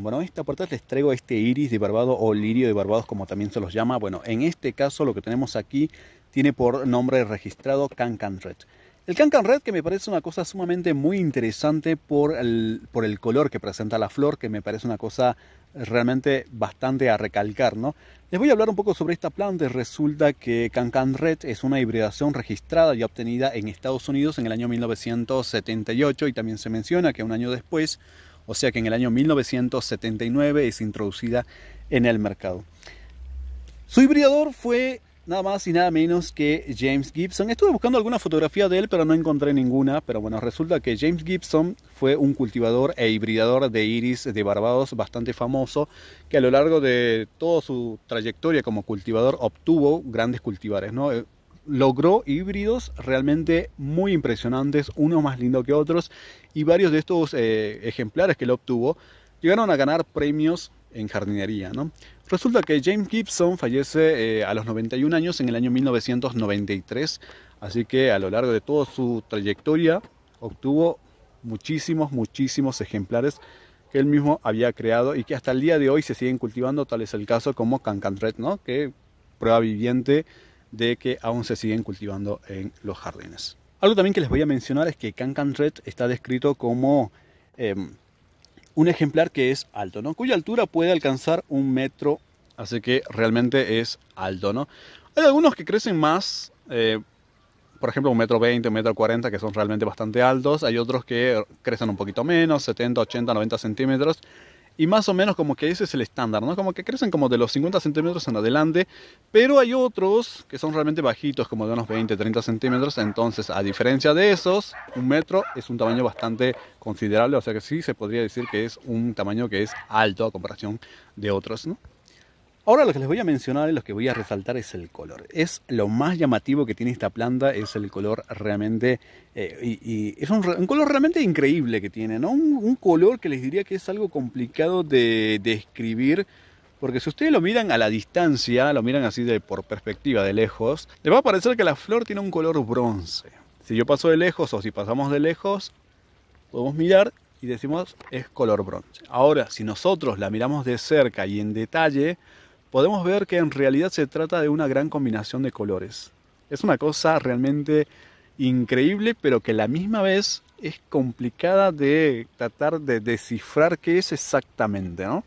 Bueno, en esta portada les traigo este iris de barbado o lirio de Barbados como también se los llama. Bueno, en este caso lo que tenemos aquí tiene por nombre registrado Cancan Red. El Cancan Red que me parece una cosa sumamente muy interesante por el, por el color que presenta la flor, que me parece una cosa realmente bastante a recalcar, ¿no? Les voy a hablar un poco sobre esta planta. Resulta que Cancan Red es una hibridación registrada y obtenida en Estados Unidos en el año 1978 y también se menciona que un año después o sea que en el año 1979 es introducida en el mercado. Su hibridador fue nada más y nada menos que James Gibson. Estuve buscando alguna fotografía de él, pero no encontré ninguna. Pero bueno, resulta que James Gibson fue un cultivador e hibridador de iris de Barbados bastante famoso, que a lo largo de toda su trayectoria como cultivador obtuvo grandes cultivares logró híbridos realmente muy impresionantes, unos más lindo que otros, y varios de estos eh, ejemplares que él obtuvo llegaron a ganar premios en jardinería. Resulta que James Gibson fallece eh, a los 91 años en el año 1993, así que a lo largo de toda su trayectoria obtuvo muchísimos, muchísimos ejemplares que él mismo había creado y que hasta el día de hoy se siguen cultivando, tal es el caso como Cancantret, ¿no? que prueba viviente de que aún se siguen cultivando en los jardines. Algo también que les voy a mencionar es que Cancan Red está descrito como em, un ejemplar que es alto, ¿no? cuya altura puede alcanzar un metro, así que realmente es alto. Hay algunos que crecen más, eh, por ejemplo, un metro veinte, un metro cuarenta, que son realmente bastante altos. Hay otros que crecen un poquito menos, 70, 80, 90 centímetros y más o menos como que ese es el estándar, ¿no? Como que crecen como de los 50 centímetros en adelante, pero hay otros que son realmente bajitos, como de unos 20, 30 centímetros, entonces a diferencia de esos, un metro es un tamaño bastante considerable, o sea que sí se podría decir que es un tamaño que es alto a comparación de otros, ¿no? Ahora lo que les voy a mencionar y lo que voy a resaltar es el color. Es lo más llamativo que tiene esta planta, es el color realmente, eh, y, es un, color realmente increíble que tiene, ¿no? Un, color que les diría que es algo complicado de describir. porque si ustedes lo miran a la distancia, lo miran así de por perspectiva de lejos, les va a parecer que la flor tiene un color bronce. Si yo paso de lejos o si pasamos de lejos, podemos mirar y decimos es color bronce. Ahora, si nosotros la miramos de cerca y en detalle, podemos ver que en realidad se trata de una gran combinación de colores. Es una cosa realmente increíble, pero que a la misma vez es complicada de tratar de descifrar qué es exactamente, ¿no?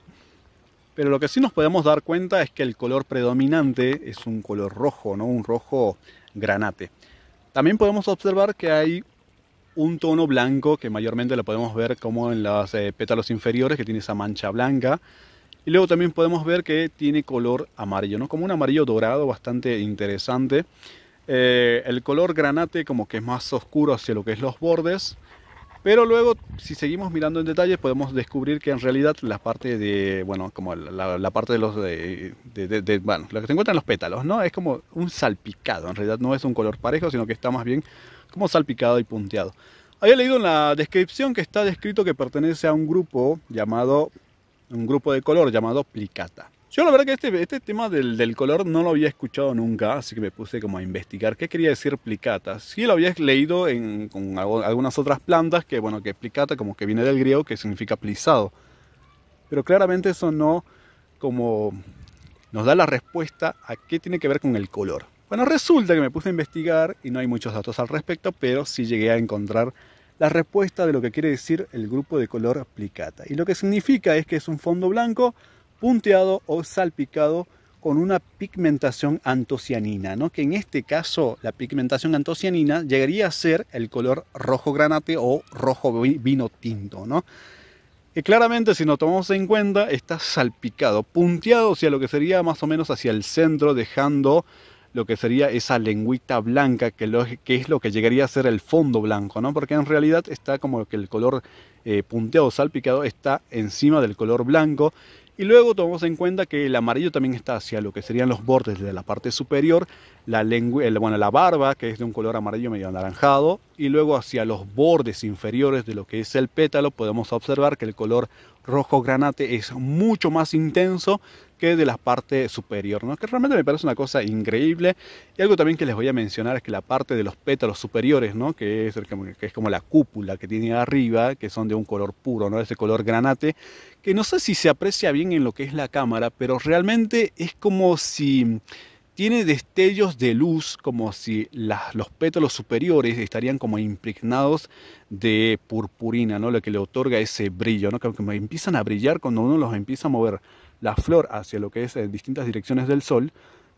Pero lo que sí nos podemos dar cuenta es que el color predominante es un color rojo, ¿no? Un rojo granate. También podemos observar que hay un tono blanco que mayormente lo podemos ver como en los eh, pétalos inferiores que tiene esa mancha blanca. Y luego también podemos ver que tiene color amarillo, ¿no? Como un amarillo dorado bastante interesante. Eh, el color granate como que es más oscuro hacia lo que es los bordes. Pero luego, si seguimos mirando en detalle, podemos descubrir que en realidad la parte de, bueno, como la, parte de los, bueno, lo que se encuentra en los pétalos, ¿no? Es como un salpicado, en realidad no es un color parejo, sino que está más bien como salpicado y punteado. Había leído en la descripción que está descrito que pertenece a un grupo llamado un grupo de color llamado Plicata. Yo la verdad que este, este tema del, del, color no lo había escuchado nunca, así que me puse como a investigar qué quería decir plicata. Sí lo había leído en, con algunas otras plantas, que bueno, que plicata como que viene del griego, que significa plisado. Pero claramente eso no como nos da la respuesta a qué tiene que ver con el color. Bueno, resulta que me puse a investigar y no hay muchos datos al respecto, pero sí llegué a encontrar la respuesta de lo que quiere decir el grupo de color plicata. Y lo que significa es que es un fondo blanco punteado o salpicado con una pigmentación antocianina, ¿no? que en este caso la pigmentación antocianina llegaría a ser el color rojo granate o rojo vino tinto. ¿no? Y claramente si nos tomamos en cuenta está salpicado, punteado hacia lo que sería más o menos hacia el centro, dejando lo que sería esa lengüita blanca, que, que es lo que llegaría a ser el fondo blanco, ¿no? Porque en realidad está como que el color eh, punteado, salpicado, está encima del color blanco. Y luego tomamos en cuenta que el amarillo también está hacia lo que serían los bordes de la parte superior, la, lengua, bueno, la barba, que es de un color amarillo medio anaranjado, y luego hacia los bordes inferiores de lo que es el pétalo podemos observar que el color rojo granate es mucho más intenso, de la parte superior, ¿no? que realmente me parece una cosa increíble. Y algo también que les voy a mencionar es que la parte de los pétalos superiores, ¿no? que, es es como la cúpula que tiene arriba, que son de un color puro, ¿no? ese color granate, que no sé si se aprecia bien en lo que es la cámara, pero realmente es como si tiene destellos de luz como si los pétalos superiores estarían como impregnados de purpurina, ¿no? lo que le otorga ese brillo, ¿no? que, empiezan a brillar cuando uno los empieza a mover la flor hacia lo que es en eh, distintas direcciones del sol,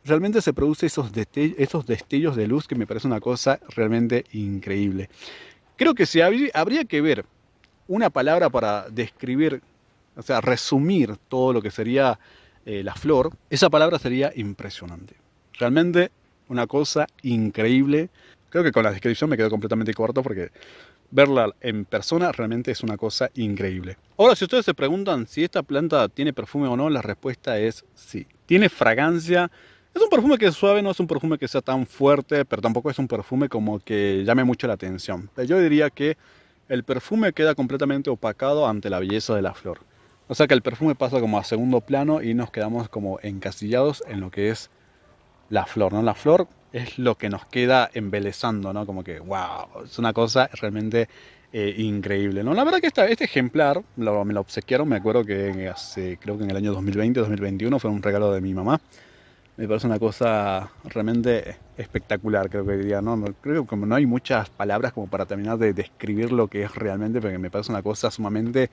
realmente se produce esos, destellos de luz que me parece una cosa realmente increíble. Creo que si habría que ver una palabra para describir, o sea, resumir todo lo que sería eh, la flor, esa palabra sería impresionante. Realmente una cosa increíble. Creo que con la descripción me quedo completamente corto porque verla en persona realmente es una cosa increíble. Ahora, si ustedes se preguntan si esta planta tiene perfume o no, la respuesta es sí. Tiene fragancia. Es un perfume que es suave, no es un perfume que sea tan fuerte, pero tampoco es un perfume como que llame mucho la atención. Yo diría que el perfume queda completamente opacado ante la belleza de la flor. O sea que el perfume pasa como a segundo plano y nos quedamos como encasillados en lo que es la flor, ¿no? La flor es lo que nos queda embelezando, ¿no? Como que, wow, es una cosa realmente eh, increíble, ¿no? La verdad que este ejemplar me lo obsequiaron, me acuerdo que hace, creo que en el año 2020, 2021, fue un regalo de mi mamá. Me parece una cosa realmente espectacular, creo que diría, ¿no? Creo que no hay muchas palabras como para terminar de describir lo que es realmente, porque me parece una cosa sumamente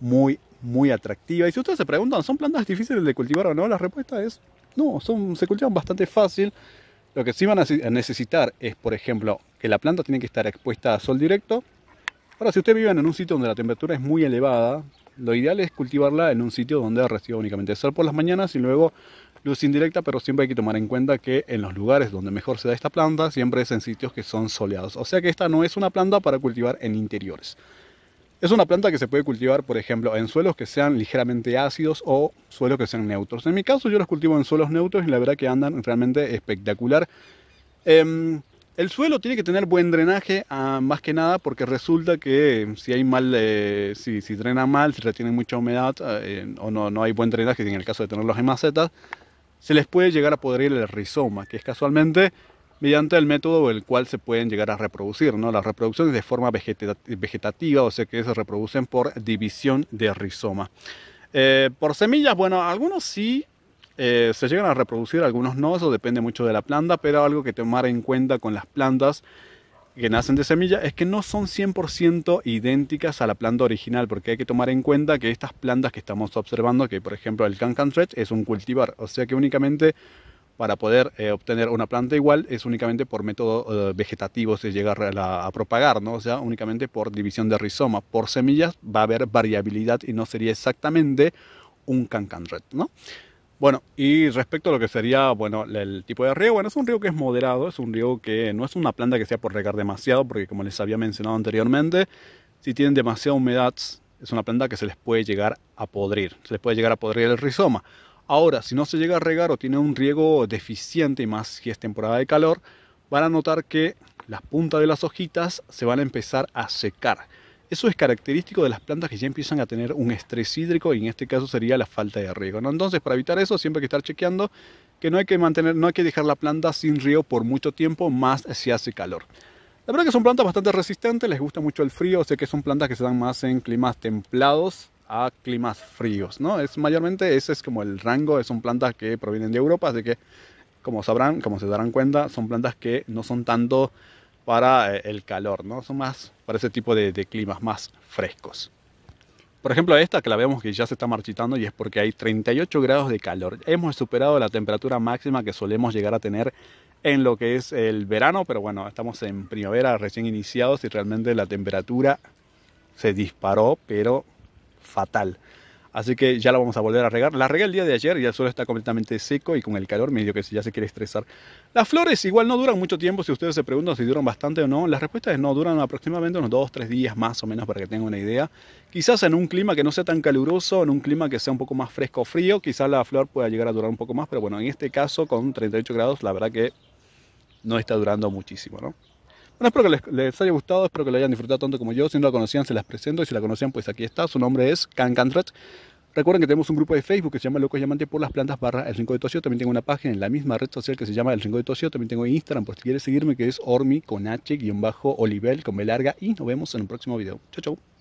muy, muy atractiva. Y si ustedes se preguntan, ¿son plantas difíciles de cultivar o no? La respuesta es no, son, se cultivan bastante fácil. Lo que sí van a necesitar es, por ejemplo, que la planta tiene que estar expuesta a sol directo. Ahora, si usted viven en un sitio donde la temperatura es muy elevada, lo ideal es cultivarla en un sitio donde reciba únicamente sol por las mañanas y luego luz indirecta, pero siempre hay que tomar en cuenta que en los lugares donde mejor se da esta planta siempre es en sitios que son soleados. O sea que esta no es una planta para cultivar en interiores. Es una planta que se puede cultivar, por ejemplo, en suelos que sean ligeramente ácidos o suelos que sean neutros. En mi caso yo los cultivo en suelos neutros y la verdad que andan realmente espectacular. Em, el suelo tiene que tener buen drenaje, ah, más que nada, porque resulta que si hay mal, eh, si, drena mal, si retiene mucha humedad eh, o no, no hay buen drenaje, en el caso de tenerlos en macetas, se les puede llegar a podrir el rizoma, que es casualmente mediante el método el cual se pueden llegar a reproducir, ¿no? Las reproducciones de forma vegetativa, o sea que se reproducen por división de rizoma. Eh, por semillas, bueno, algunos sí eh, se llegan a reproducir, algunos no, eso depende mucho de la planta, pero algo que tomar en cuenta con las plantas que nacen de semilla es que no son 100% idénticas a la planta original, porque hay que tomar en cuenta que estas plantas que estamos observando, que por ejemplo el cancan stretch es un cultivar, o sea que únicamente para poder eh, obtener una planta igual es únicamente por método eh, vegetativo se llega a, propagar, ¿no? O sea, únicamente por división de rizoma. Por semillas va a haber variabilidad y no sería exactamente un red ¿no? Bueno, y respecto a lo que sería, bueno, el tipo de riego, bueno, es un riego que es moderado, es un riego que no es una planta que sea por regar demasiado, porque como les había mencionado anteriormente, si tienen demasiada humedad, es una planta que se les puede llegar a podrir, se les puede llegar a podrir el rizoma. Ahora, si no se llega a regar o tiene un riego deficiente, más si es temporada de calor, van a notar que las puntas de las hojitas se van a empezar a secar. Eso es característico de las plantas que ya empiezan a tener un estrés hídrico y en este caso sería la falta de riego. ¿no? Entonces, para evitar eso, siempre hay que estar chequeando que no hay que mantener, no hay que dejar la planta sin riego por mucho tiempo, más si hace calor. La verdad que son plantas bastante resistentes, les gusta mucho el frío, sé que son plantas que se dan más en climas templados, a climas fríos, ¿no? Es mayormente, ese es como el rango, son plantas que provienen de Europa, así que como sabrán, como se darán cuenta, son plantas que no son tanto para eh, el calor, ¿no? Son más para ese tipo de, climas más frescos. Por ejemplo, esta que la vemos que ya se está marchitando y es porque hay 38 grados de calor. Hemos superado la temperatura máxima que solemos llegar a tener en lo que es el verano, pero bueno, estamos en primavera recién iniciados y realmente la temperatura se disparó, pero fatal. Así que ya la vamos a volver a regar. La regué el día de ayer y el suelo está completamente seco y con el calor medio que ya se quiere estresar. Las flores igual no duran mucho tiempo. Si ustedes se preguntan si duran bastante o no, La respuesta es no, duran aproximadamente unos 2 3 días más o menos para que tengan una idea. Quizás en un clima que no sea tan caluroso, en un clima que sea un poco más fresco o frío, quizás la flor pueda llegar a durar un poco más. Pero bueno, en este caso con 38 grados, la verdad que no está durando muchísimo, ¿no? Bueno, espero que les, haya gustado, espero que lo hayan disfrutado tanto como yo. Si no la conocían, se las presento y si la conocían, pues aquí está. Su nombre es Can Cantrat. Recuerden que tenemos un grupo de Facebook que se llama Locos Llamante por las plantas barra El 5 de Tosio. También tengo una página en la misma red social que se llama El Rincón de Tosio. También tengo Instagram por pues si quieres seguirme que es Ormi con H bajo Olivel con B larga. Y nos vemos en un próximo video. Chau, chau.